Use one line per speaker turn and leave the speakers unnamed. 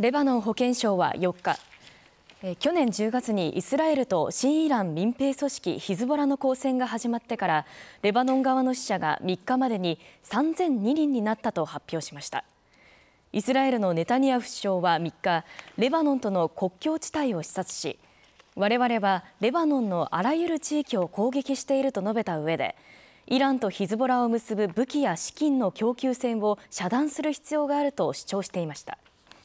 レバノン保健省は4日去年10月にイスラエルと新イラン民兵組織ヒズボラの交戦が始まってからレバノン側の死者が3日までに3002人になったと発表しましたイスラエルのネタニヤフ首相は3日レバノンとの国境地帯を視察し我々はレバノンのあらゆる地域を攻撃していると述べた上でイランとヒズボラを結ぶ武器や資金の供給線を遮断する必要があると主張していました